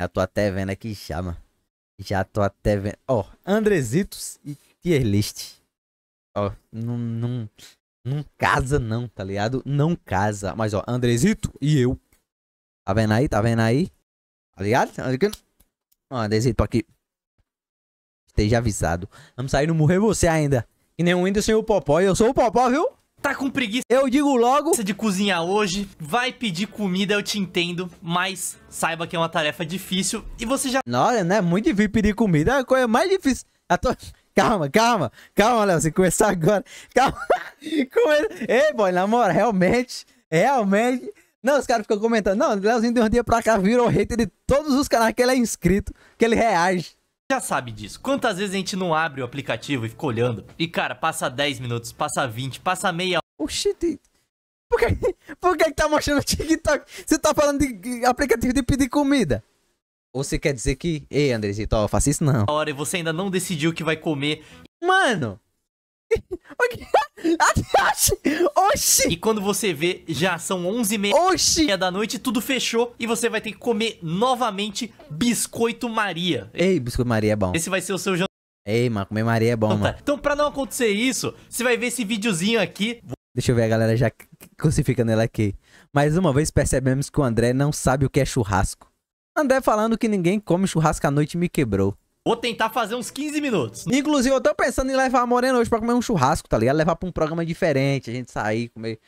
Já tô até vendo aqui já, mano. Já tô até vendo. Ó, oh, Andresitos e tier list. Ó, oh, não, não, não casa não, tá ligado? Não casa. Mas ó, oh, Andresito e eu. Tá vendo aí? Tá vendo aí? Tá ligado? Ó, Andresito aqui. Esteja avisado. Vamos sair, não morrer você ainda. E nem o Whindersson e o Popó. E eu sou o Popó, viu? Tá com preguiça? Eu digo logo. de cozinhar hoje, vai pedir comida, eu te entendo, mas saiba que é uma tarefa difícil e você já... Olha, né? Muito difícil pedir comida, é a coisa mais difícil. A Calma, calma, calma, Léo, você começar agora. Calma. É? Ei, boy, namora realmente, realmente... Não, os caras ficam comentando. Não, o Leozinho de um dia pra cá virou hater de todos os canais que ele é inscrito, que ele reage já sabe disso. Quantas vezes a gente não abre o aplicativo e fica olhando? E, cara, passa 10 minutos, passa 20, passa meia hora. Oxi, oh, por que, por que tá mostrando o TikTok? Você tá falando de aplicativo de pedir comida. Ou você quer dizer que, ei, Andresito, eu faça isso não. Hora e você ainda não decidiu o que vai comer. Mano, Oxi! E quando você vê, já são 11h30 da noite, tudo fechou e você vai ter que comer novamente biscoito Maria. Ei, biscoito Maria é bom. Esse vai ser o seu jantar. Ei, mano, comer Maria é bom, então, tá. mano. Tá. Então, pra não acontecer isso, você vai ver esse videozinho aqui. Deixa eu ver a galera já crucificando ela aqui. Mais uma vez percebemos que o André não sabe o que é churrasco. André falando que ninguém come churrasco à noite me quebrou. Vou tentar fazer uns 15 minutos. Inclusive, eu tô pensando em levar a Morena hoje pra comer um churrasco, tá ligado? Levar pra um programa diferente, a gente sair, comer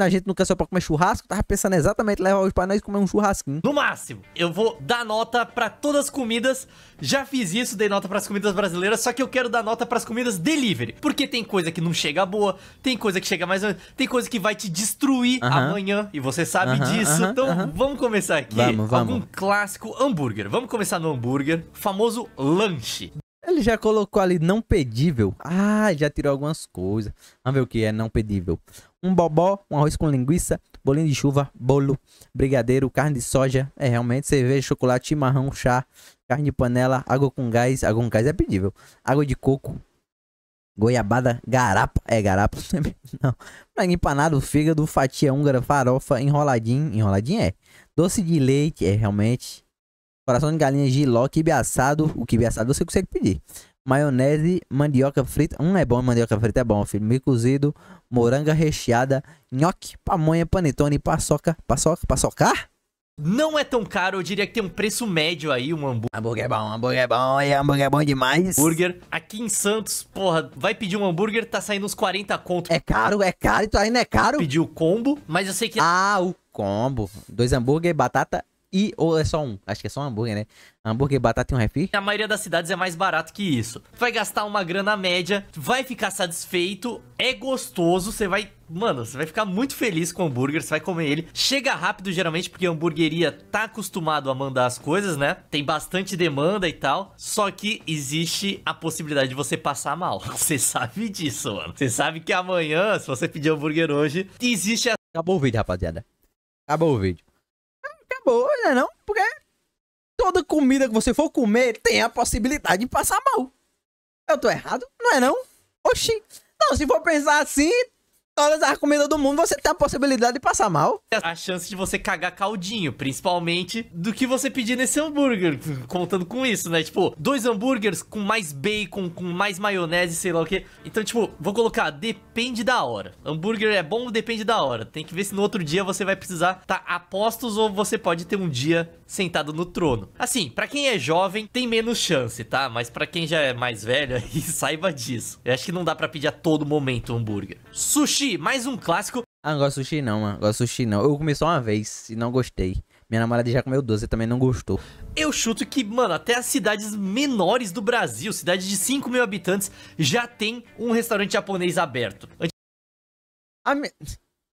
a gente não cansou pra comer churrasco, tava pensando exatamente levar hoje pra nós comer um churrasquinho. No máximo, eu vou dar nota pra todas as comidas. Já fiz isso, dei nota pras comidas brasileiras, só que eu quero dar nota pras comidas delivery. Porque tem coisa que não chega boa, tem coisa que chega mais ou menos, tem coisa que vai te destruir uh -huh. amanhã, e você sabe uh -huh, disso. Uh -huh, então vamos começar aqui. Vamos, vamos. Algum clássico hambúrguer. Vamos começar no hambúrguer, famoso lanche. Ele já colocou ali não pedível. Ah, já tirou algumas coisas. Vamos ver o que é não pedível. Um bobó, um arroz com linguiça, bolinho de chuva, bolo, brigadeiro, carne de soja, é realmente cerveja, chocolate, chimarrão, chá, carne de panela, água com gás, água com gás é pedível. Água de coco, goiabada, garapa, é garapa, não. Frango empanado, fígado, fatia húngara, farofa, enroladinho, enroladinho é. Doce de leite, é realmente Coração de galinha, giló, quibe assado. O quibe assado você consegue pedir. Maionese, mandioca frita. Um é bom, mandioca frita é bom, filho. Milho cozido, moranga recheada, nhoque, pamonha, panetone, paçoca. Paçoca, paçoca? Não é tão caro, eu diria que tem um preço médio aí, um hambúrguer. Hambúrguer é bom, hambúrguer é bom, e hambúrguer é bom demais. Hambúrguer, aqui em Santos, porra, vai pedir um hambúrguer, tá saindo uns 40 conto. É caro, é caro, e tu ainda é caro? Pediu o combo, mas eu sei que... Ah, o combo. Dois hambúrguer, batata e ou é só um? Acho que é só um hambúrguer, né? Hambúrguer, batata e um refri? Na maioria das cidades é mais barato que isso. Vai gastar uma grana média, vai ficar satisfeito, é gostoso, você vai... Mano, você vai ficar muito feliz com o hambúrguer, você vai comer ele. Chega rápido, geralmente, porque a hamburgueria tá acostumado a mandar as coisas, né? Tem bastante demanda e tal. Só que existe a possibilidade de você passar mal. Você sabe disso, mano. Você sabe que amanhã, se você pedir hambúrguer hoje, existe a... Acabou o vídeo, rapaziada. Acabou o vídeo boa, né não? Porque toda comida que você for comer tem a possibilidade de passar mal. Eu tô errado, não é não? Oxi. Não, se for pensar assim, todas as comidas do mundo, você tem a possibilidade de passar mal. A chance de você cagar caldinho, principalmente do que você pedir nesse hambúrguer, contando com isso, né? Tipo, dois hambúrgueres com mais bacon, com mais maionese, sei lá o que. Então, tipo, vou colocar, depende da hora. Hambúrguer é bom, depende da hora. Tem que ver se no outro dia você vai precisar tá apostos ou você pode ter um dia sentado no trono. Assim, para quem é jovem, tem menos chance, tá? Mas para quem já é mais velho, aí saiba disso. Eu acho que não dá para pedir a todo momento hambúrguer. Sushi Sushi, mais um clássico. Ah, não gosto de sushi não, mano. Gosto de sushi não. Eu comi só uma vez e não gostei. Minha namorada já comeu 12 e também não gostou. Eu chuto que, mano, até as cidades menores do Brasil, cidades de 5 mil habitantes, já tem um restaurante japonês aberto. Ah, me...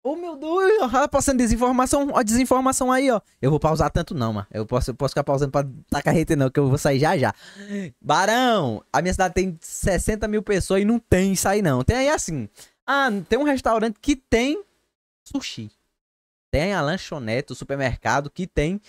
Oh, meu Deus, passando desinformação, ó, desinformação aí, ó. Eu vou pausar tanto não, mano. Eu posso, eu posso ficar pausando pra tacar reta não, que eu vou sair já já. Barão, a minha cidade tem 60 mil pessoas e não tem isso aí não. Tem aí assim, ah, tem um restaurante que tem sushi. Tem a lanchonete, o supermercado que tem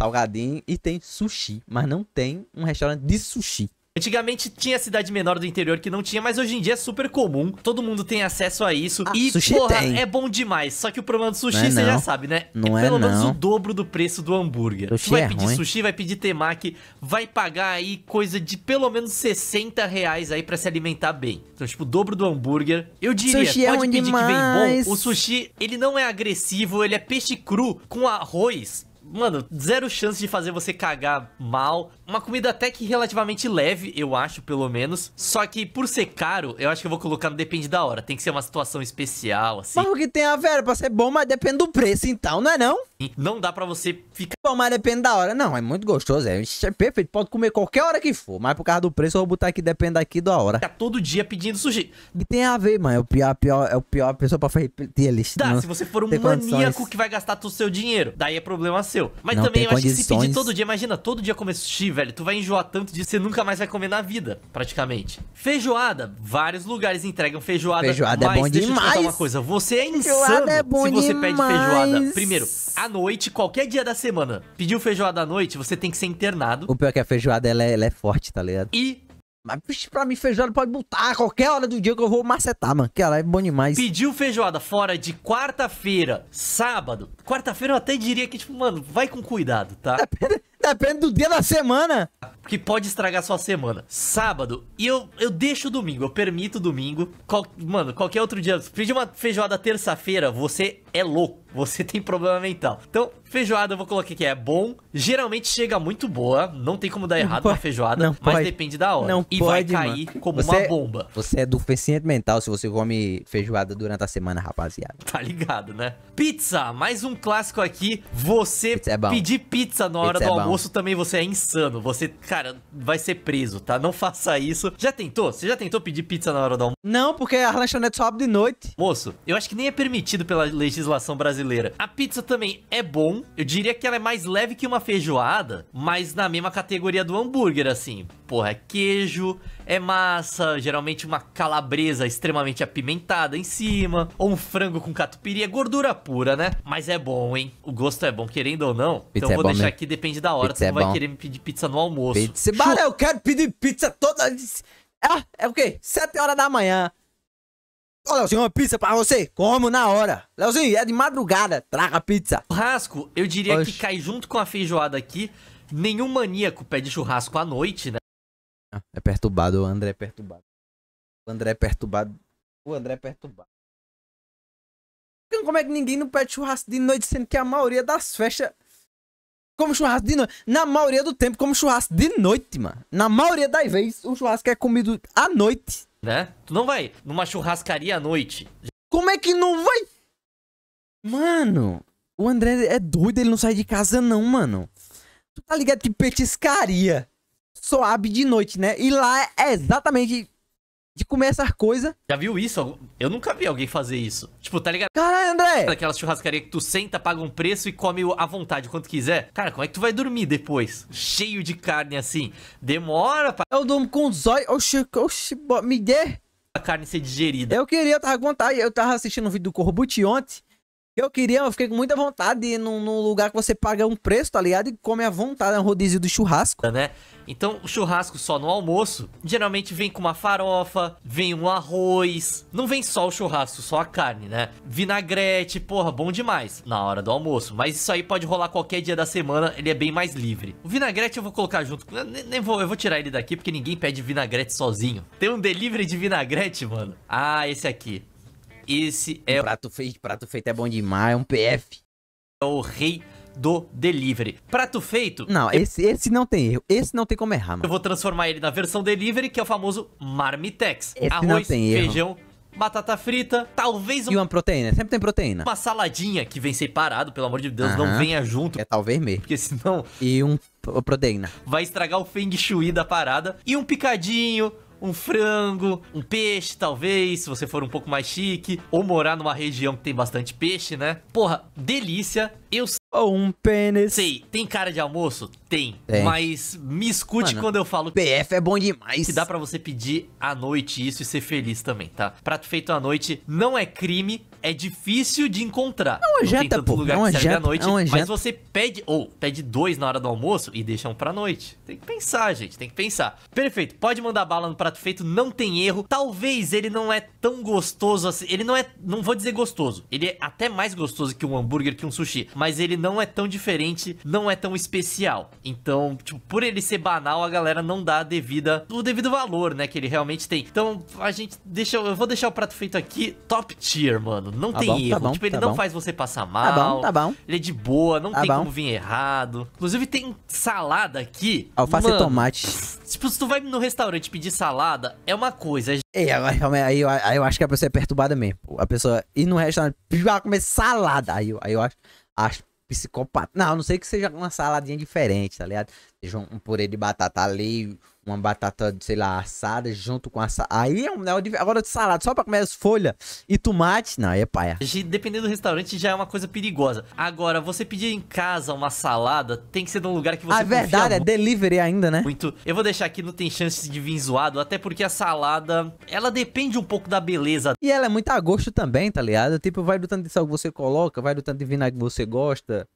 salgadinho e tem sushi, mas não tem um restaurante de sushi. Antigamente tinha cidade menor do interior que não tinha, mas hoje em dia é super comum. Todo mundo tem acesso a isso. Ah, e, sushi porra, tem. é bom demais. Só que o problema do sushi, é você já sabe, né? Não é, é pelo não. menos o dobro do preço do hambúrguer. Sushi vai é pedir ruim. sushi, vai pedir temaki, vai pagar aí coisa de pelo menos 60 reais aí para se alimentar bem. Então, tipo, o dobro do hambúrguer. Eu diria, sushi é pode é pedir demais. que vem bom. O sushi, ele não é agressivo, ele é peixe cru com arroz mano, zero chance de fazer você cagar mal. Uma comida até que relativamente leve, eu acho, pelo menos. Só que por ser caro, eu acho que eu vou colocar no depende da hora. Tem que ser uma situação especial, assim. Mas o que tem a ver pra ser bom, mas depende do preço, então, não é não? Não dá pra você ficar... Bom, mas depende da hora. Não, é muito gostoso, é, é perfeito. Pode comer qualquer hora que for, mas por causa do preço eu vou botar aqui depende aqui da hora. Ficar todo dia pedindo sushi. que tem a ver, mano. É o pior, pior, é o pior a pessoa pra fazer a lista. Dá, não, se você for um maníaco condições. que vai gastar todo o seu dinheiro, daí é problema seu. Mas não, também eu acho que se pedir todo dia, imagina, todo dia comer sushi, velho, tu vai enjoar tanto disso que você nunca mais vai comer na vida, praticamente. Feijoada, vários lugares entregam feijoada. Feijoada é mas, é bom deixa demais. Deixa eu te uma coisa, você é feijoada é insano é bom se você demais. pede feijoada. Primeiro, à noite, qualquer dia da semana. Pediu feijoada à noite, você tem que ser internado. O pior é que a feijoada, ela é, ela é forte, tá ligado? E mas, bicho, pra mim, feijoada pode botar a qualquer hora do dia que eu vou macetar, mano. Que ela é bom demais. Pediu feijoada fora de quarta-feira, sábado. Quarta-feira eu até diria que, tipo, mano, vai com cuidado, tá? Depende... Depende do dia da semana. Que pode estragar sua semana. Sábado. E eu, eu deixo domingo. Eu permito domingo. Qual, mano, qualquer outro dia. Pedir uma feijoada terça-feira, você é louco. Você tem problema mental. Então, feijoada eu vou colocar aqui é bom. Geralmente chega muito boa. Não tem como dar errado na uma feijoada. mas pode, depende da hora. Não e pode, vai cair mano. como você, uma é- bomba. Você é deficiente mental se você come feijoada durante a semana, rapaziada. Tá ligado, né? Pizza. Mais um clássico aqui. Você pizza é pedir pizza na hora pizza do é almoço moço também você é insano. Você, cara, vai ser preso, tá? Não faça isso. Já tentou? Você já tentou pedir pizza na hora do almoço? Não, porque a lanchonete só abre de noite. Moço, eu acho que nem é permitido pela legislação brasileira. A pizza também é bom. Eu diria que ela é mais leve que uma feijoada, mas na mesma categoria do hambúrguer, assim porra, é queijo, é massa, geralmente uma calabresa extremamente apimentada em cima, ou um frango com catupiry, é gordura pura, né? Mas é bom, hein? O gosto é bom, querendo ou não. Então pizza então é vou bom, deixar aqui, depende da hora, você é vai bom. querer me pedir pizza no almoço. Pizza, mano, eu quero pedir pizza toda... Ah, é o quê? Sete horas da manhã. Ô, oh, Leozinho, uma pizza pra você? Como na hora. Leozinho, é de madrugada. Traga pizza. Churrasco, eu diria Oxi. que cai junto com a feijoada aqui. Nenhum maníaco pede churrasco à noite, né? perturbado, o André é perturbado. O André é perturbado. O André é perturbado. Como é que ninguém não pede churrasco de noite, sendo que a maioria das festas. Como churrasco de noite. Na maioria do tempo, como churrasco de noite, mano. Na maioria das vezes, o churrasco é comido à noite. Né? Tu não vai numa churrascaria à noite. Como é que não vai? Mano, o André é doido, ele não sai de casa, não, mano. Tu tá ligado que petiscaria só abre de noite, né? E lá é exatamente de comer essas coisas. Já viu isso? Eu nunca vi alguém fazer isso. Tipo, tá ligado? Caralho, André! Aquela churrascaria que tu senta, paga um preço e come à vontade, quanto quiser. Cara, como é que tu vai dormir depois? Cheio de carne assim. Demora, pá. Eu durmo com zóio. Oxi, oxi, me dê. A carne ser digerida. Eu queria, eu tava com vontade. Eu tava assistindo um vídeo do Corbucci ontem. Eu queria, eu fiquei com muita vontade de ir num, num lugar que você paga um preço, tá ligado? E come à vontade, é um rodízio do churrasco. Né? Então, o churrasco só no almoço, geralmente vem com uma farofa, vem um arroz. Não vem só o churrasco, só a carne, né? Vinagrete, porra, bom demais na hora do almoço. Mas isso aí pode rolar qualquer dia da semana, ele é bem mais livre. O vinagrete eu vou colocar junto. Eu, nem vou, eu vou tirar ele daqui porque ninguém pede vinagrete sozinho. Tem um delivery de vinagrete, mano. Ah, esse aqui. Esse é. Prato feito, prato feito é bom demais, é um PF. É o rei do delivery. Prato feito. Não, esse, esse não tem erro. Esse não tem como errar, mano. Eu vou transformar ele na versão delivery, que é o famoso marmitex. Esse Arroz, não tem erro. feijão, batata frita, talvez um... E uma proteína, sempre tem proteína. Uma saladinha que vem separado, pelo amor de Deus, não venha junto. É talvez mesmo. Porque senão... E um proteína. Vai estragar o feng shui da parada. E um picadinho, um frango, um peixe, talvez, se você for um pouco mais chique, ou morar numa região que tem bastante peixe, né? Porra, delícia. Eu ou um pênis. Sei, tem cara de almoço? Tem. Mas me escute Mano, quando eu falo que. PF é bom demais. Que dá para você pedir à noite isso e ser feliz também, tá? Prato feito à noite não é crime, é difícil de encontrar. É não ajeta, pô. Lugar é que à noite, não é Mas você pede, ou pede dois na hora do almoço e deixa um pra noite. Tem que pensar, gente, tem que pensar. Perfeito, pode mandar bala no prato feito, não tem erro. Talvez ele não é tão gostoso assim, ele não é, não vou dizer gostoso, ele é até mais gostoso que um hambúrguer, que um sushi, mas ele não é tão diferente, não é tão especial. Então, tipo, por ele ser banal, a galera não dá a devida, o devido valor, né, que ele realmente tem. Então, a gente deixa, eu vou deixar o prato feito aqui top tier, mano. Não tá tem bom, tá erro. Tá bom, tipo, ele tá não bom. faz você passar mal. Tá bom, tá bom. Ele é de boa, não tá tem como vir errado. Inclusive, tem salada aqui. Alface mano, e tomate. Tipo, se tu vai no restaurante pedir salada, é uma coisa. É, é aí eu, aí eu acho que a pessoa é perturbada mesmo. A pessoa ir no restaurante vai comer salada. Aí eu, aí eu acho, acho psicopata. Não, a não sei que seja uma saladinha diferente, tá ligado? Seja um, um purê de batata ali, uma batata, sei lá, assada junto com a Aí é um negócio de... Agora de salada, só pra comer as folhas e tomate. Não, aí é paia. Dependendo do restaurante, já é uma coisa perigosa. Agora, você pedir em casa uma salada, tem que ser num lugar que você A verdade, é delivery ainda, né? Muito. Eu vou deixar aqui, não tem chance de vir zoado, até porque a salada, ela depende um pouco da beleza. E ela é muito a gosto também, tá ligado? Tipo, vai do tanto de sal que você coloca, vai do tanto de vinagre que você gosta.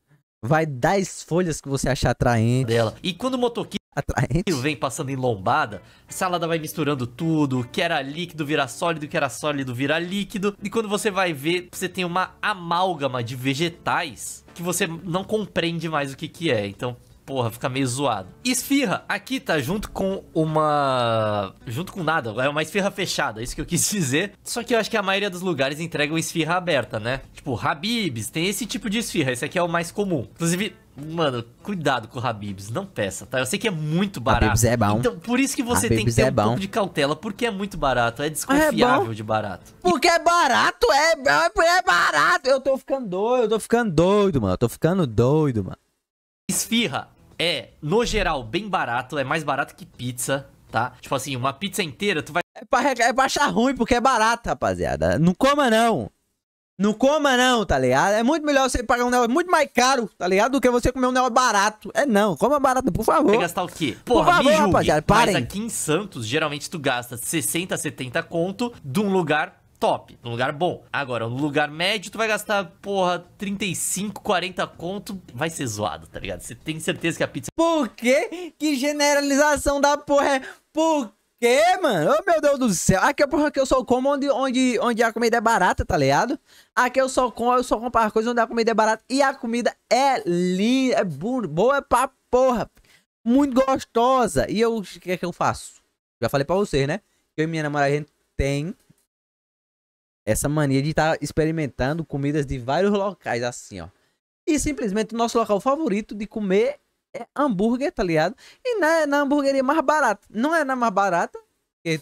Vai das folhas que você achar atraente. Dela. E quando o motoqueiro Atraente. vem passando em lombada, a salada vai misturando tudo, o que era líquido vira sólido, o que era sólido vira líquido. E quando você vai ver, você tem uma amálgama de vegetais que você não compreende mais o que que é. Então, porra, fica meio zoado. Esfirra, aqui tá junto com uma... Junto com nada, é uma esfirra fechada, é isso que eu quis dizer. Só que eu acho que a maioria dos lugares entregam esfirra aberta, né? Tipo, Habibs, tem esse tipo de esfirra, esse aqui é o mais comum. Inclusive, Mano, cuidado com o Habibs, não peça, tá? Eu sei que é muito barato. Habibs é bom. Então, por isso que você Habib's tem que ter é um bom. pouco de cautela, porque é muito barato, é, é desconfiável é de barato. Porque é barato, é, é, é barato. Eu tô ficando doido, eu tô ficando doido, mano. Eu tô ficando doido, mano. Esfirra é, no geral, bem barato, é mais barato que pizza, tá? Tipo assim, uma pizza inteira, tu vai. É pra, é pra achar ruim, porque é barato, rapaziada. Não coma, não. Não coma, não, tá ligado? É muito melhor você pagar um negócio muito mais caro, tá ligado? Do que você comer um negócio barato. É não, coma barato, por favor. Vai é gastar o quê? Porra, por favor, julgue, rapaziada, parem. Mas aqui em Santos, geralmente tu gasta 60, 70 conto de um lugar top, num lugar bom. Agora, no lugar médio, tu vai gastar, porra, 35, 40 conto, vai ser zoado, tá ligado? Você tem certeza que a pizza... Por quê? Que generalização da porra é... Por quê, mano? Oh, meu Deus do céu. Aqui é porra que eu só como onde, onde, onde a comida é barata, tá ligado? Aqui eu só como, eu só compro as coisas onde a comida é barata. E a comida é linda, é boa pra porra. Muito gostosa. E eu, o que é que eu faço? Já falei pra vocês, né? Eu e minha namorada, a gente tem essa mania de estar tá experimentando comidas de vários locais, assim, ó. E simplesmente o nosso local favorito de comer é hambúrguer, tá ligado? E na, na hambúrgueria mais barata. Não é na mais barata, porque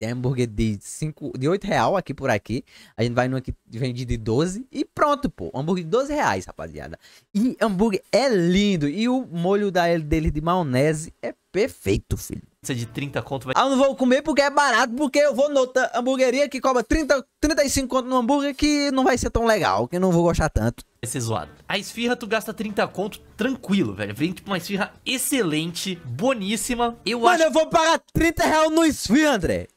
tem hambúrguer de, cinco, de 8 real aqui por aqui. A gente vai no que vende de 12 e pronto, pô. Hambúrguer de 12 reais, rapaziada. E hambúrguer é lindo. E o molho da, dele de maionese é perfeito, filho. Essa de 30 conto vai... Ah, eu não vou comer porque é barato, porque eu vou noutra hambúrgueria que cobra 30, 35 conto no hambúrguer que não vai ser tão legal, que eu não vou gostar tanto. Vai ser zoado. A esfirra tu gasta 30 conto tranquilo, velho. Vem tipo uma esfirra excelente, boníssima. Eu Mano, acho... eu vou pagar 30 reais no esfirra, André.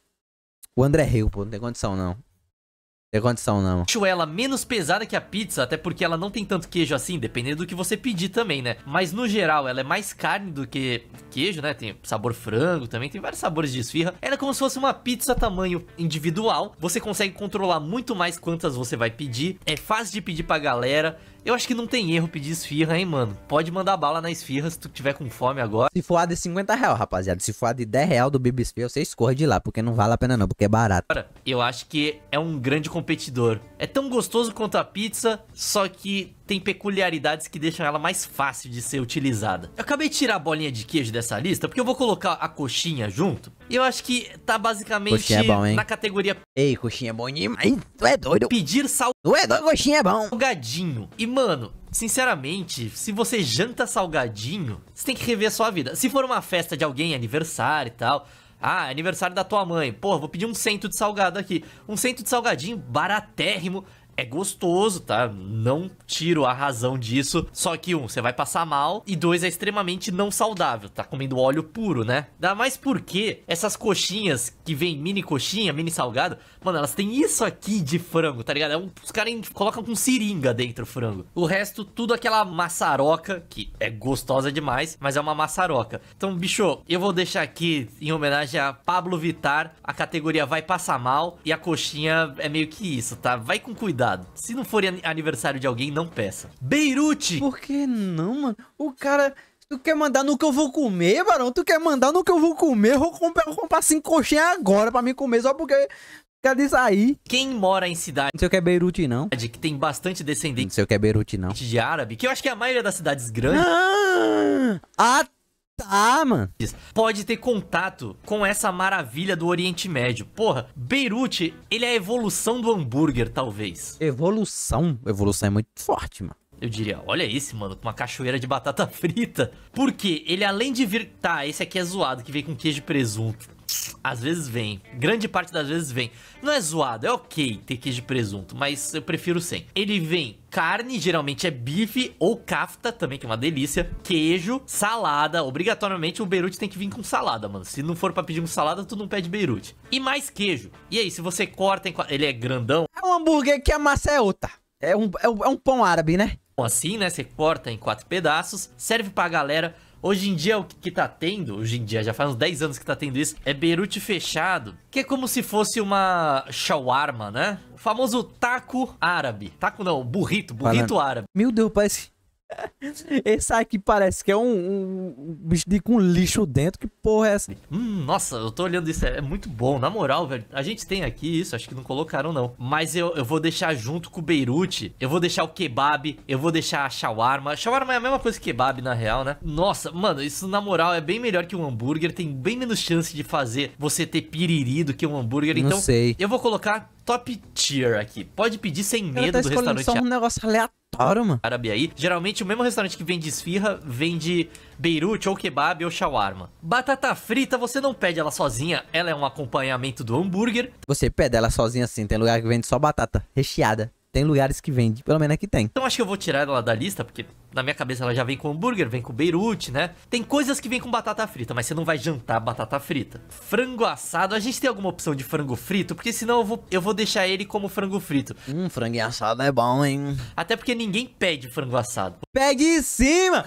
O André Hill, pô, não tem condição não. Tem condição, não. Acho ela menos pesada que a pizza, até porque ela não tem tanto queijo assim, dependendo do que você pedir também, né? Mas no geral, ela é mais carne do que queijo, né? Tem sabor frango também, tem vários sabores de esfirra. Ela é como se fosse uma pizza tamanho individual. Você consegue controlar muito mais quantas você vai pedir. É fácil de pedir pra galera. Eu acho que não tem erro pedir esfirra, hein, mano. Pode mandar bala na esfirra se tu tiver com fome agora. Se for a de 50 real, rapaziada. Se for a de 10 real do Bibi Esfirra, você escorre de lá, porque não vale a pena não, porque é barato. Cara, eu acho que é um grande competidor. É tão gostoso quanto a pizza, só que tem peculiaridades que deixam ela mais fácil de ser utilizada. Eu acabei de tirar a bolinha de queijo dessa lista, porque eu vou colocar a coxinha junto. E eu acho que tá basicamente é bom, hein? na categoria... Ei, coxinha é bom demais. Tu é doido? Pedir sal... Tu é doido, coxinha é bom. Salgadinho. E, mano, sinceramente, se você janta salgadinho, você tem que rever a sua vida. Se for uma festa de alguém, aniversário e tal... Ah, aniversário da tua mãe. Pô, vou pedir um cento de salgado aqui. Um cento de salgadinho baratérrimo é gostoso, tá? Não tiro a razão disso. Só que, um, você vai passar mal. E dois, é extremamente não saudável. Tá comendo óleo puro, né? Dá mais porque essas coxinhas que vem mini coxinha, mini salgado, mano, elas têm isso aqui de frango, tá ligado? É um, os caras colocam com seringa dentro o frango. O resto, tudo aquela maçaroca, que é gostosa demais, mas é uma maçaroca. Então, bicho, eu vou deixar aqui em homenagem a Pablo Vitar. A categoria vai passar mal. E a coxinha é meio que isso, tá? Vai com cuidado cuidado. Se não for aniversário de alguém, não peça. Beirute! Por que não, mano? O cara... Tu quer mandar no que eu vou comer, Barão? Tu quer mandar no que eu vou comer? Eu vou comprar, vou comprar cinco coxinhas agora pra mim comer, só porque Cadê isso aí? Quem mora em cidade... Não sei o que é Beirute, não. Que tem bastante descendente... Não sei o que é Beirute, não. De árabe, que eu acho que é a maioria das cidades grandes... Ah! ah Tá, mano. Pode ter contato com essa maravilha do Oriente Médio. Porra, Beirute, ele é a evolução do hambúrguer, talvez. Evolução? Evolução é muito forte, mano. Eu diria, olha esse, mano, com uma cachoeira de batata frita. Porque ele além de vir... Tá, esse aqui é zoado, que vem com queijo e presunto. Às vezes vem. Grande parte das vezes vem. Não é zoado, é ok ter queijo de presunto, mas eu prefiro sem. Ele vem carne, geralmente é bife ou kafta também, que é uma delícia. Queijo, salada. Obrigatoriamente o Beirute tem que vir com salada, mano. Se não for para pedir com salada, tu não pede Beirute. E mais queijo. E aí, se você corta em... Ele é grandão. É um hambúrguer que a massa é outra. É um, é um, é um pão árabe, né? Assim, né? Você corta em quatro pedaços, serve pra galera. Hoje em dia, o que tá tendo, hoje em dia, já faz uns 10 anos que tá tendo isso, é Beirute fechado, que é como se fosse uma shawarma, né? O famoso taco árabe. Taco não, burrito, burrito árabe. Meu Deus, parece Esse aqui parece que é um, um bicho de com lixo dentro. Que porra é essa? Hum, nossa, eu tô olhando isso. É, muito bom, na moral, velho. A gente tem aqui isso, acho que não colocaram, não. Mas eu, eu vou deixar junto com o Beirute. Eu vou deixar o kebab. Eu vou deixar a shawarma. Shawarma é a mesma coisa que kebab, na real, né? Nossa, mano, isso na moral é bem melhor que um hambúrguer. Tem bem menos chance de fazer você ter piriri do que um hambúrguer. Então, sei. eu vou colocar top tier aqui. Pode pedir sem medo do restaurante. Só um negócio aleatório para, mano. Árabe aí. Geralmente o mesmo restaurante que vende esfirra vende Beirute ou kebab ou shawarma. Batata frita você não pede ela sozinha, ela é um acompanhamento do hambúrguer. Você pede ela sozinha assim, tem lugar que vende só batata recheada. Tem lugares que vende, pelo menos aqui é tem. Então acho que eu vou tirar ela da lista, porque na minha cabeça ela já vem com hambúrguer, vem com beirute, né? Tem coisas que vem com batata frita, mas você não vai jantar batata frita. Frango assado, a gente tem alguma opção de frango frito? Porque senão eu vou, eu vou deixar ele como frango frito. Hum, frango assado é bom, hein? Até porque ninguém pede frango assado. Pede em cima!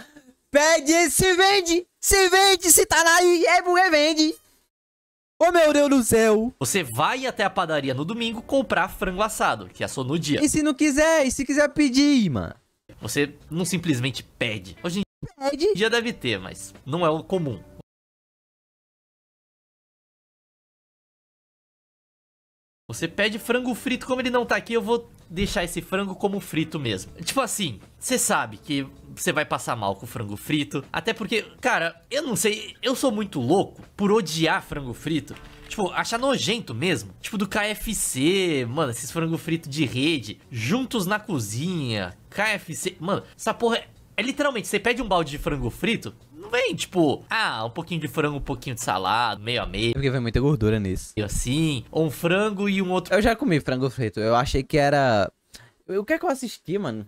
Pede, se vende! Se vende, se tá na é porque é, vende! Ô oh, meu Deus do céu! Você vai até a padaria no domingo comprar frango assado, que assou é no dia. E se não quiser? E se quiser pedir, mano? Você não simplesmente pede. Hoje em dia deve ter, mas não é o comum. Você pede frango frito, como ele não tá aqui, eu vou deixar esse frango como frito mesmo. Tipo assim, você sabe que você vai passar mal com frango frito. Até porque, cara, eu não sei, eu sou muito louco por odiar frango frito. Tipo, achar nojento mesmo. Tipo, do KFC, mano, esses frango frito de rede, juntos na cozinha, KFC. Mano, essa porra é, é literalmente, você pede um balde de frango frito, não vem, tipo, ah, um pouquinho de frango, um pouquinho de salada, meio a meio. É porque vem muita gordura nisso. E assim, ou um frango e um outro. Eu já comi frango frito, eu achei que era. O que é que eu assisti, mano?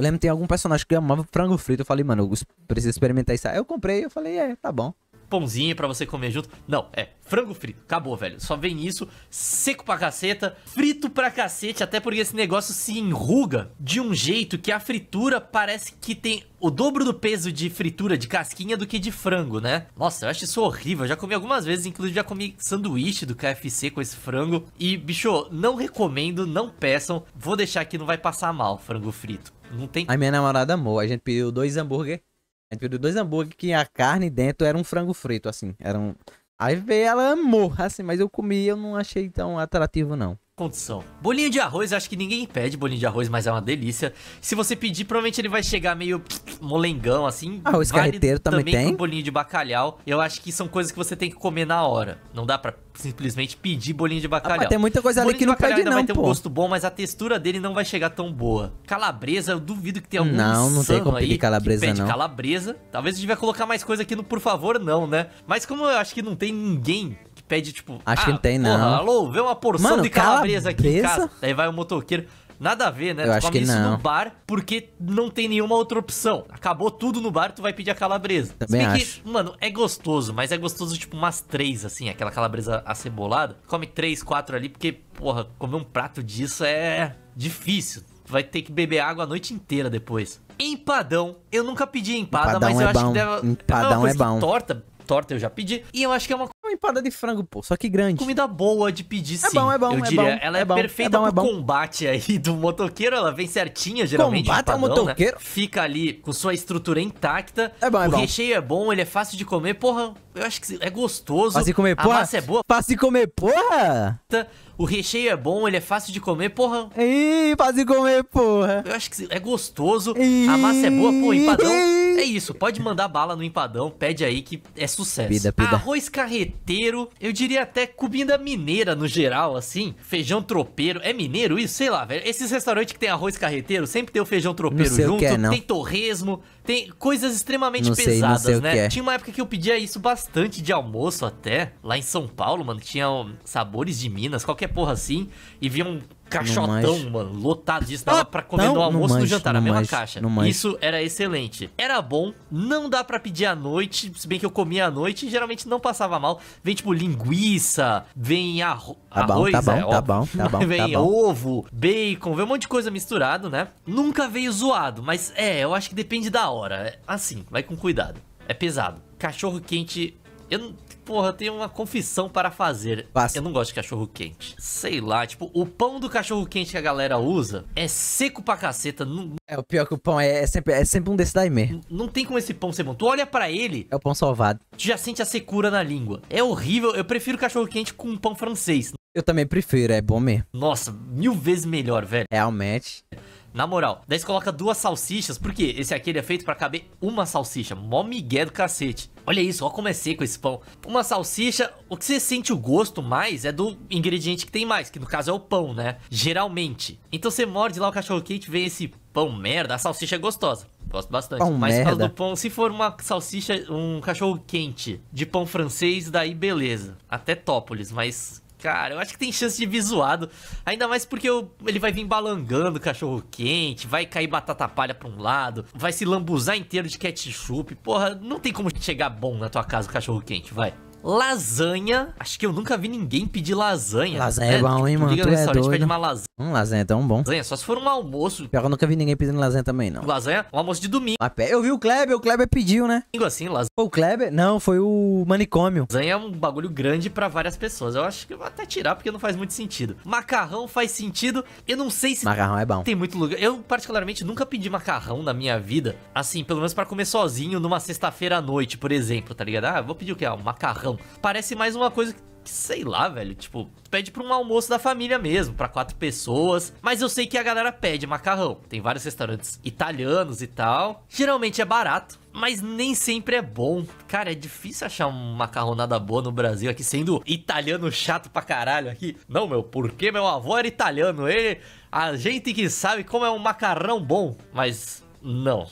Eu lembro que tem algum personagem que amava frango frito. Eu falei, mano, eu preciso experimentar isso. Aí eu comprei, eu falei, é, tá bom. Pãozinho para você comer junto. Não, é frango frito. Acabou, velho. Só vem isso, seco pra caceta, frito pra cacete, até porque esse negócio se enruga de um jeito que a fritura parece que tem o dobro do peso de fritura de casquinha do que de frango, né? Nossa, eu acho isso horrível. Eu já comi algumas vezes, inclusive já comi sanduíche do KFC com esse frango. E, bicho, não recomendo, não peçam. Vou deixar aqui, não vai passar mal frango frito. Não tem. A minha namorada amou. A gente pediu dois hambúrguer. A gente pediu dois hambúrguer que a carne dentro era um frango frito, assim. Era um... Aí veio ela amou, assim, mas eu comi eu não achei tão atrativo, não condição. Bolinho de arroz, acho que ninguém pede bolinho de arroz, mas é uma delícia. Se você pedir, provavelmente ele vai chegar meio molengão, assim. Arroz ah, vale carreteiro também, também tem. bolinho de bacalhau. Eu acho que são coisas que você tem que comer na hora. Não dá para simplesmente pedir bolinho de ah, bacalhau. Ah, tem muita coisa bolinho ali que não pede não, vai ter pô. um gosto bom, mas a textura dele não vai chegar tão boa. Calabresa, eu duvido que tenha algum Não, não tem como pedir calabresa pede não. calabresa. Talvez gente vai colocar mais coisa aqui no por favor não, né? Mas como eu acho que não tem ninguém pede, tipo. Acho ah, que não tem, porra, não. Alô, vê uma porção Mano, de calabresa, calabresa, aqui em casa. Daí vai o motoqueiro. Nada a ver, né? Eu tu acho que isso não. no bar porque não tem nenhuma outra opção. Acabou tudo no bar, tu vai pedir a calabresa. Também acho. Que, mano, é gostoso, mas é gostoso tipo umas três, assim, aquela calabresa acebolada. Come três, quatro ali, porque, porra, comer um prato disso é difícil. Tu vai ter que beber água a noite inteira depois. Empadão. Eu nunca pedi empada, empadão mas é eu acho que deve. Empadão é, é bom. Torta, torta eu já pedi. E eu acho que é uma uma empada de frango, pô, só que grande. Comida boa de pedir, é sim. É bom, é bom, eu é diria. Bom, ela é, é bom, é perfeita é bom, pro combate aí do motoqueiro, ela vem certinha, geralmente. Combate ao né? motoqueiro? Né? Fica ali com sua estrutura intacta. É bom, é o bom. O recheio é bom, ele é fácil de comer, porra. Eu acho que é gostoso. Fácil de comer, porra. A massa é boa. Fácil de comer, porra. Tá o recheio é bom, ele é fácil de comer, porra. Ih, fácil de comer, porra. Eu acho que é gostoso, Ih, a massa é boa, pô, empadão. É isso, pode mandar bala no empadão, pede aí que é sucesso. Pida, pida. Arroz carreteiro, eu diria até comida mineira no geral, assim. Feijão tropeiro, é mineiro isso? Sei lá, velho. Esses restaurantes que tem arroz carreteiro, sempre tem o feijão tropeiro junto, que é, não. tem torresmo, tem coisas extremamente não pesadas, sei, sei né? É. Tinha uma época que eu pedia isso bastante de almoço até, lá em São Paulo, mano, tinha sabores de Minas, qualquer porra assim e via um caixotão, mano, de Dava para pra comer ah, não, no almoço e no jantar, a mesma mais, caixa. Isso era excelente. Era bom, não dá pra pedir à noite, se bem que eu comia à noite e geralmente não passava mal. Vem, tipo, linguiça, vem tá arroz, tá bom, é tá, é, bom, tá bom, tá bom, Vem tá ovo, bacon, vem um monte de coisa misturado, né? Nunca veio zoado, mas é, eu acho que depende da hora. É assim, vai com cuidado. É pesado. Cachorro quente... Eu porra, eu tenho uma confissão para fazer. Passa. Eu não gosto de cachorro quente. Sei lá, tipo, o pão do cachorro quente que a galera usa é seco pra caceta. Não... É, o pior que o pão é, é sempre, é sempre um desse daí mesmo. Não, não tem como esse pão ser bom. Tu olha para ele... É o pão salvado. Tu já sente a secura na língua. É horrível. Eu prefiro cachorro quente com pão francês. Eu também prefiro, é bom mesmo. Nossa, mil vezes melhor, velho. Realmente. Na moral, daí você coloca duas salsichas, porque esse aqui é feito para caber uma salsicha. Mó migué do cacete. Olha isso, ó como é seco esse pão. Uma salsicha, o que você sente o gosto mais é do ingrediente que tem mais, que no caso é o pão, né? Geralmente. Então você morde lá o cachorro quente, vem esse pão merda, a salsicha é gostosa. Gosto bastante. Pão Mas merda. do pão, se for uma salsicha, um cachorro quente de pão francês, daí beleza. Até Tópolis, mas cara. Eu acho que tem chance de visuado. Ainda mais porque eu, ele vai vir balangando cachorro quente, vai cair batata palha pra um lado, vai se lambuzar inteiro de ketchup. Porra, não tem como chegar bom na tua casa cachorro quente, vai lasanha. Acho que eu nunca vi ninguém pedir lasanha. Lasanha é, é bom, tipo, hein, mano? Liga no é doido. pede uma lasanha. Hum, lasanha é tão bom. Lasanha, só se for um almoço. Pior que eu nunca vi ninguém pedindo lasanha também, não. Lasanha, um almoço de domingo. Ah, eu vi o Kleber, o Kleber pediu, né? Digo assim, lasanha. o Kleber? Não, foi o manicômio. Lasanha é um bagulho grande pra várias pessoas. Eu acho que eu vou até tirar porque não faz muito sentido. Macarrão faz sentido. Eu não sei se... Macarrão é bom. Tem muito lugar. Eu, particularmente, nunca pedi macarrão na minha vida. Assim, pelo menos pra comer sozinho numa sexta-feira à noite, por exemplo, tá ligado? Ah, vou pedir o quê? Ah, um macarrão Parece mais uma coisa que sei lá, velho, tipo, pede pra um almoço da família mesmo, pra quatro pessoas, mas eu sei que a galera pede macarrão. Tem vários restaurantes italianos e tal. Geralmente é barato, mas nem sempre é bom. Cara, é difícil achar um macarronada boa no Brasil aqui, sendo italiano chato pra caralho aqui. Não, meu, porque meu avô era italiano, ele... A gente que sabe como é um macarrão bom, mas não.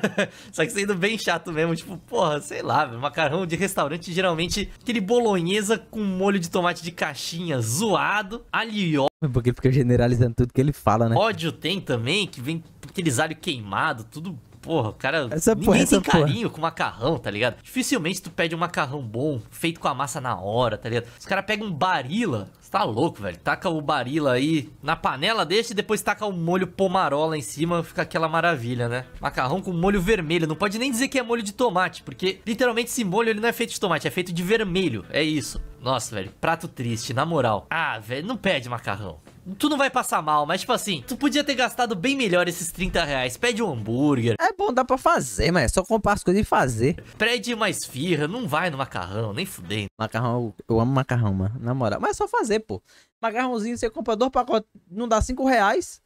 Só que sendo é bem chato mesmo, tipo, porra, sei lá, macarrão de restaurante geralmente aquele bolonhesa com molho de tomate de caixinha zoado, alió é porque fica generalizando tudo que ele fala, né? Ódio tem também, que vem aqueles alho queimado, tudo porra, o cara. Essa ninguém porra, tem carinho porra. com macarrão, tá ligado? Dificilmente tu pede um macarrão bom, feito com a massa na hora, tá ligado? Os caras pegam um barila. Você tá louco, velho. Taca o barila aí na panela, deixa e depois taca o molho pomarola em cima, fica aquela maravilha, né? Macarrão com molho vermelho. Não pode nem dizer que é molho de tomate, porque literalmente esse molho ele não é feito de tomate, é feito de vermelho. É isso. Nossa, velho, prato triste, na moral. Ah, velho, não pede macarrão tu não vai passar mal, mas tipo assim, tu podia ter gastado bem melhor esses 30 reais. Pede um hambúrguer. É bom, dá pra fazer, mas é só comprar as coisas e fazer. Pede uma esfirra, não vai no macarrão, nem fudei. Macarrão, eu amo macarrão, mano, na moral. Mas é só fazer, pô. Macarrãozinho, você compra dois pacotes, não dá 5 reais.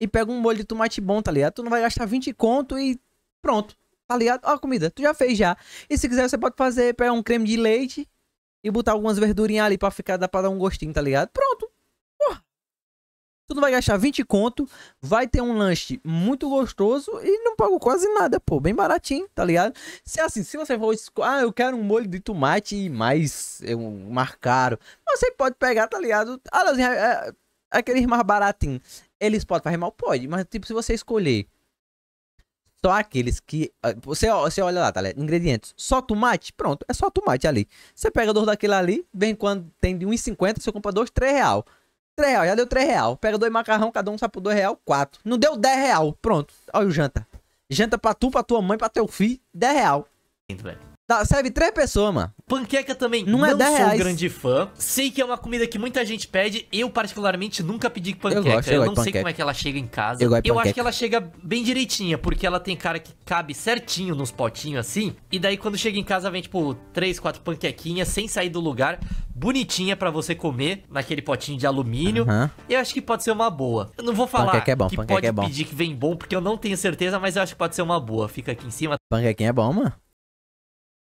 E pega um molho de tomate bom, tá ligado? Tu não vai gastar 20 conto e pronto. Tá ligado? Ó a comida, tu já fez já. E se quiser, você pode fazer, pegar um creme de leite e botar algumas verdurinhas ali pra ficar, dá pra dar um gostinho, tá ligado? Pronto. Tu não vai gastar 20 conto, vai ter um lanche muito gostoso e não pago quase nada, pô. Bem baratinho, tá ligado? Se é assim, se você for, ah, eu quero um molho de tomate e mais é um mais caro, você pode pegar, tá ligado? Ah, assim, é, é, aqueles mais baratinhos. Eles podem fazer mal? Pode, mas tipo, se você escolher só aqueles que. Ah, você, você olha lá, tá ligado? Ingredientes. Só tomate? Pronto, é só tomate ali. Você pega dois daquele ali, vem quando tem de 1,50, você compra dois, 3 real. 3 real, já deu 3 real. Pega dois macarrão, cada um sai por 2 real, 4. Não deu 10 real, pronto. Olha o janta. Janta pra tu, pra tua mãe, pra teu filho, 10 real. Velho. Tá, serve três pessoas, mano. Panqueca também não, é não é 10 sou reais. grande fã. Sei que é uma comida que muita gente pede. Eu, particularmente, nunca pedi panqueca. Eu, gosto, eu, eu não panqueca. sei como é que ela chega em casa. Eu, eu acho que ela chega bem direitinha, porque ela tem cara que cabe certinho nos potinhos assim. E daí, quando chega em casa, vem tipo três, quatro panquequinhas sem sair do lugar. Bonitinha para você comer naquele potinho de alumínio. Uhum. Eu acho que pode ser uma boa. Eu não vou falar panqueca é bom, que é pode é bom. pedir que vem bom, porque eu não tenho certeza, mas eu acho que pode ser uma boa. Fica aqui em cima. Panquequinha é bom, mano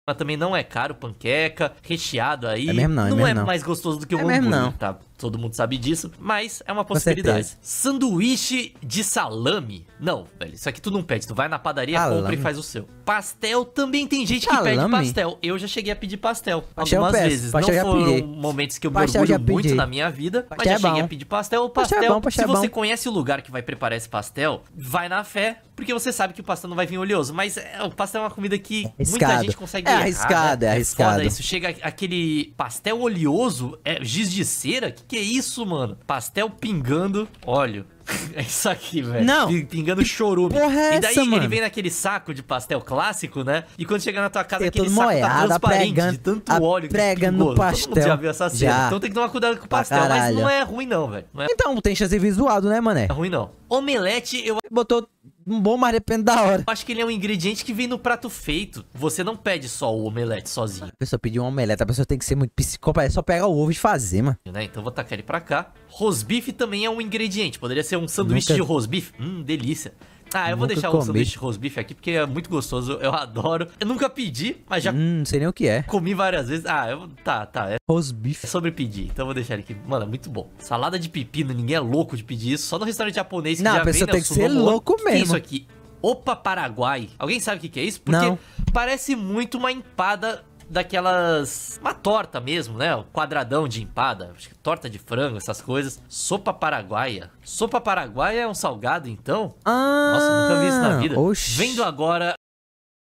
mas também não é caro, panqueca, recheado aí. É mesmo não, é mesmo é não. mais gostoso do que o é hambúrguer, mesmo não. tá? Todo mundo sabe disso, mas é uma possibilidade. Sanduíche de salame. Não, velho, isso aqui tu não pede. Tu vai na padaria, salame. compra e faz o seu. Pastel também tem gente salame. que pede pastel. Eu já cheguei a pedir pastel, pastel algumas vezes. Pastel não foram pedi. momentos que eu me pastel orgulho muito na minha vida, pastel mas já é cheguei a pedir pastel. O pastel, pastel é bom, se é você conhece o lugar que vai preparar esse pastel, vai na fé, porque você sabe que o pastel não vai vir oleoso. Mas é, o pastel é uma comida que arriscado. muita gente consegue é né? arriscado, é arriscado. É foda isso. Chega aquele pastel oleoso, é giz de cera, que que isso, mano? Pastel pingando óleo. É isso aqui, velho. Não. Pingando chorume. Porra é e daí essa, ele mano? vem naquele saco de pastel clássico, né? E quando chega na tua casa, tem aquele saco moeda, tá transparente pregando, de tanto óleo que tá pregando no pastel. Todo já viu essa cena. Já. Então tem que tomar cuidado com o pastel. mas não é ruim, não, velho. É... Então, tem chance de ser visuado, né, mané? É ruim, não. Omelete, eu... Botou bom, mas depende da hora. Eu acho que ele é um ingrediente que vem no prato feito. Você não pede só o omelete sozinho. A pessoa pediu um omelete, a pessoa tem que ser muito psicopata. É só pegar o ovo e fazer, mano. Né? Então vou tacar ele pra cá. Rosbife também é um ingrediente. Poderia ser um sanduíche Nunca... de rosbife. Hum, delícia. Ah, eu nunca vou deixar comi. o sanduíche rosbife aqui porque é muito gostoso, eu adoro. Eu nunca pedi, mas já. Hum, não sei nem o que é. Comi várias vezes. Ah, eu... tá, tá. É... É sobre pedir, então eu vou deixar ele aqui. Mano, é muito bom. Salada de pepino, ninguém é louco de pedir isso. Só no restaurante japonês que não, já vem, Não, a pessoa né, tem que ser louco mesmo. Que é isso aqui? Opa Paraguai. Alguém sabe o que, que é isso? Porque não. parece muito uma empada daquelas. Uma torta mesmo, né? O quadradão de empada. torta de frango, essas coisas. Sopa paraguaia. Sopa paraguaia é um salgado, então? Ah, Nossa, nunca vi isso na vida. Oxi. Vendo agora.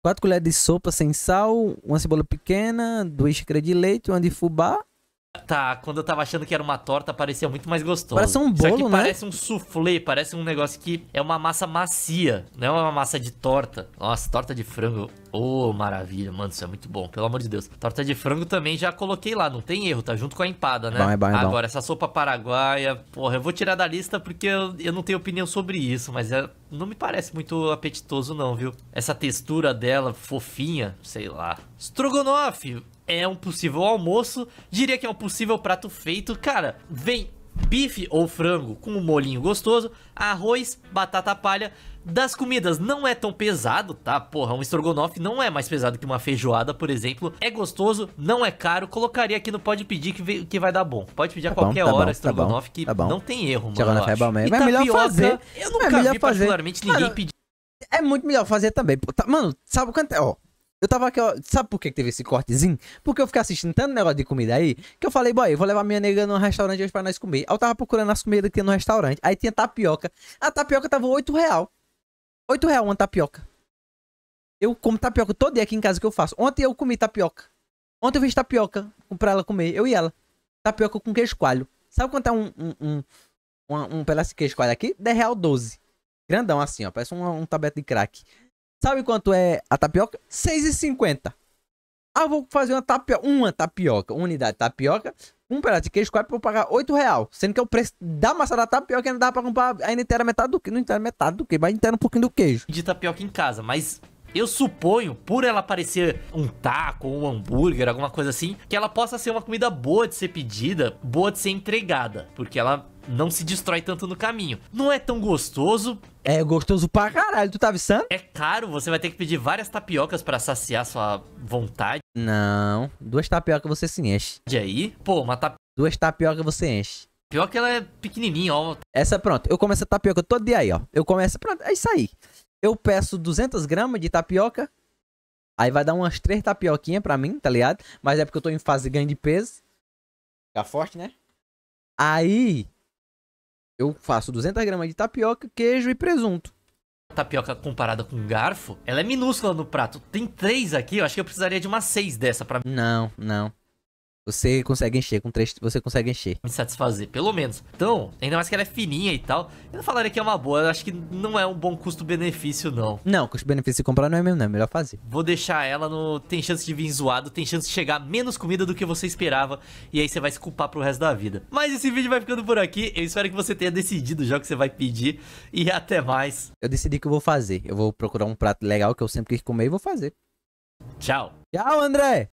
Quatro colheres de sopa sem sal, uma cebola pequena, duas xícaras de leite, uma de fubá Tá, quando eu tava achando que era uma torta, parecia muito mais gostoso. Parece um bolo, Isso aqui né? parece um soufflé, parece um negócio que é uma massa macia, não é uma massa de torta. Nossa, torta de frango. Ô, oh, maravilha, mano, isso é muito bom, pelo amor de Deus. Torta de frango também já coloquei lá, não tem erro, tá junto com a empada, né? Bom, é bom, é bom. Agora, essa sopa paraguaia, porra, eu vou tirar da lista porque eu, eu não tenho opinião sobre isso, mas é, não me parece muito apetitoso não, viu? Essa textura dela, fofinha, sei lá. Strogonoff, é um possível almoço, diria que é um possível prato feito. Cara, vem bife ou frango com um molinho gostoso, arroz, batata palha. Das comidas não é tão pesado, tá? Porra, um estrogonofe não é mais pesado que uma feijoada, por exemplo. É gostoso, não é caro. Colocaria aqui no Pode Pedir que, que vai dar bom. Pode pedir tá a qualquer bom, tá hora bom, tá estrogonofe tá bom, que não tem erro, mano. Estrogonofe é bom mesmo. É melhor fazer. Eu nunca é melhor vi fazer. particularmente ninguém Mano, pedir. É muito melhor fazer também. Tá, mano, sabe quanto é? Ó, eu tava aqui, ó. Sabe por que teve esse cortezinho? Porque eu fiquei assistindo tanto negócio de comida aí que eu falei, boy, eu vou levar minha nega num restaurante hoje pra nós comer. Aí eu tava procurando as comidas que tinha no restaurante. Aí tinha tapioca. A tapioca tava 8 real. 8 real uma tapioca. Eu como tapioca todo dia aqui em casa que eu faço. Ontem eu comi tapioca. Ontem eu fiz tapioca pra ela comer, eu e ela. Tapioca com queijo coalho. Sabe quanto é um, um, um, um, pedaço de queijo coalho aqui? 10 real 12. Grandão assim, ó. Parece um, um de crack. Sabe quanto é a tapioca? 6,50. Ah, vou fazer uma tapioca, uma tapioca, uma unidade de tapioca, um pedaço de queijo quatro para pagar 8 real. Sendo que é o preço da massa da tapioca ainda dá para comprar ainda inteira metade do que Não inteira metade do que mas inteira um pouquinho do queijo. De tapioca em casa, mas eu suponho, por ela parecer um taco ou um hambúrguer, alguma coisa assim, que ela possa ser uma comida boa de ser pedida, boa de ser entregada, porque ela não se destrói tanto no caminho. Não é tão gostoso. É gostoso pra caralho, tu tá avisando? É caro, você vai ter que pedir várias tapiocas para saciar sua vontade. Não, duas tapiocas você se enche. E aí? Pô, uma tapioca. Duas tapiocas você enche. Pior que ela é pequenininha, ó. Essa, pronto. Eu começo a tapioca todo dia aí, ó. Eu começo, pronto, é isso aí eu peço 200 gramas de tapioca. Aí vai dar umas 3 tapioquinhas pra mim, tá ligado? Mas é porque eu tô em fase ganho de peso. Tá forte, né? Aí eu faço 200 gramas de tapioca, queijo e presunto. tapioca comparada com garfo, ela é minúscula no prato. Tem três aqui, eu acho que eu precisaria de umas seis dessa pra mim. Não, não. Você consegue encher, com três você consegue encher. Me satisfazer, pelo menos. Então, ainda mais que ela é fininha e tal. Eu não falaria que é uma boa, eu acho que não é um bom custo-benefício, não. Não, custo-benefício comprar não é mesmo, não. É melhor fazer. Vou deixar ela no. Tem chance de vir zoado, tem chance de chegar menos comida do que você esperava. E aí você vai se culpar pro resto da vida. Mas esse vídeo vai ficando por aqui. Eu espero que você tenha decidido já o que você vai pedir. E até mais. Eu decidi que eu vou fazer. Eu vou procurar um prato legal que eu sempre quis comer e vou fazer. Tchau. Tchau, André!